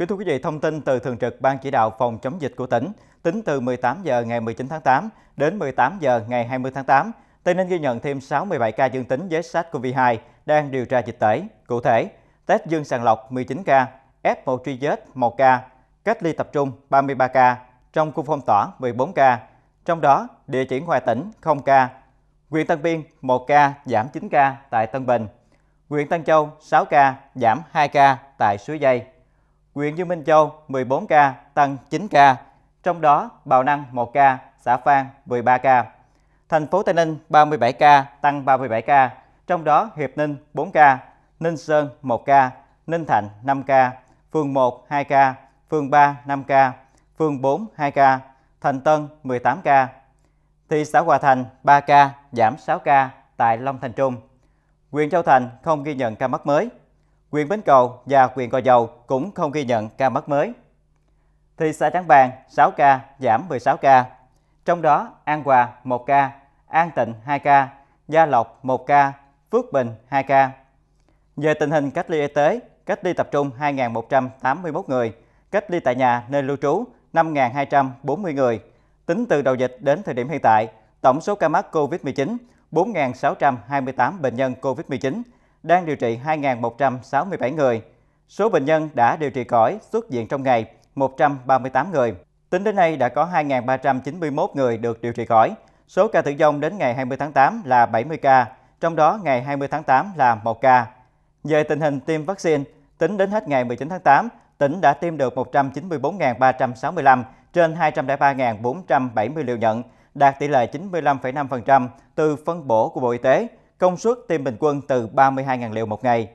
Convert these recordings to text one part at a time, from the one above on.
Kính thưa quý vị, thông tin từ Thường trực Ban Chỉ đạo Phòng chống dịch của tỉnh, tính từ 18 giờ ngày 19 tháng 8 đến 18 giờ ngày 20 tháng 8, Tây Ninh ghi nhận thêm 67 ca dương tính với SARS-CoV-2 đang điều tra dịch tễ. Cụ thể, test dương sàng lọc 19 ca, F1 truy vết 1 ca, cách ly tập trung 33 ca, trong khu phong tỏa 14 ca, trong đó địa chỉ ngoài tỉnh 0 ca, huyện Tân Biên 1 ca giảm 9 ca tại Tân Bình, huyện Tân Châu 6 ca giảm 2 ca tại Suối Dây. Huyện Dương Minh Châu 14 ca, tăng 9 ca, trong đó Bào Năng 1 ca, xã Phan 13 ca. Thành phố Tây Ninh 37 ca, tăng 37 ca, trong đó Hiệp Ninh 4 ca, Ninh Sơn 1 ca, Ninh Thạnh 5 ca, phường 1 2 ca, phường 3 5 ca, phường 4 2 ca, Thành Tân 18 ca. Thị xã Hòa Thành 3 ca, giảm 6 ca tại Long Thành Trung. Huyện Châu Thành không ghi nhận ca mắc mới. Quyền Bến Cầu và quyền Gò Dầu cũng không ghi nhận ca mắc mới. Thị xã Trảng Bàng 6 ca, giảm 16 ca. Trong đó An Hòa 1 ca, An Tịnh 2 ca, Gia Lộc 1 ca, Phước Bình 2 ca. Về tình hình cách ly y tế, cách ly tập trung 2.181 người, cách ly tại nhà nơi lưu trú 5.240 người. Tính từ đầu dịch đến thời điểm hiện tại, tổng số ca mắc COVID-19 4.628 bệnh nhân COVID-19 đang điều trị 2.167 người. Số bệnh nhân đã điều trị khỏi xuất viện trong ngày 138 người. Tính đến nay đã có 2.391 người được điều trị khỏi. Số ca tử vong đến ngày 20 tháng 8 là 70 ca, trong đó ngày 20 tháng 8 là 1 ca. Về tình hình tiêm vaccine, tính đến hết ngày 19 tháng 8, tỉnh đã tiêm được 194.365 trên 203.470 liều nhận, đạt tỷ lệ 95,5% từ phân bổ của Bộ Y tế – công suất tiêm bình quân từ 32.000 liều một ngày.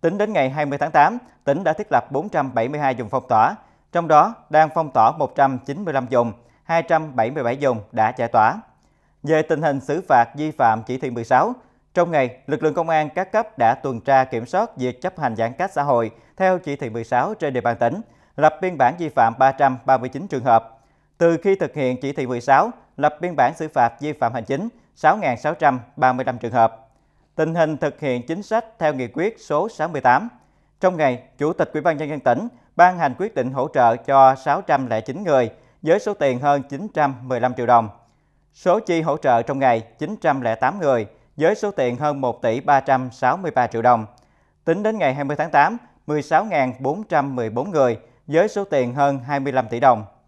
Tính đến ngày 20 tháng 8, tỉnh đã thiết lập 472 vùng phong tỏa, trong đó đang phong tỏa 195 vùng, 277 vùng đã giải tỏa. Về tình hình xử phạt vi phạm chỉ thị 16, trong ngày, lực lượng công an các cấp đã tuần tra kiểm soát việc chấp hành giãn cách xã hội theo chỉ thị 16 trên địa bàn tỉnh, lập biên bản vi phạm 339 trường hợp. Từ khi thực hiện chỉ thị 16, lập biên bản xử phạt vi phạm hành chính 6.635 trường hợp tình hình thực hiện chính sách theo nghị quyết số 68. Trong ngày, Chủ tịch Ủy ban nhân dân tỉnh ban hành quyết định hỗ trợ cho 609 người với số tiền hơn 915 triệu đồng. Số chi hỗ trợ trong ngày 908 người với số tiền hơn 1 tỷ 363 triệu đồng. Tính đến ngày 20 tháng 8, 16.414 người với số tiền hơn 25 tỷ đồng.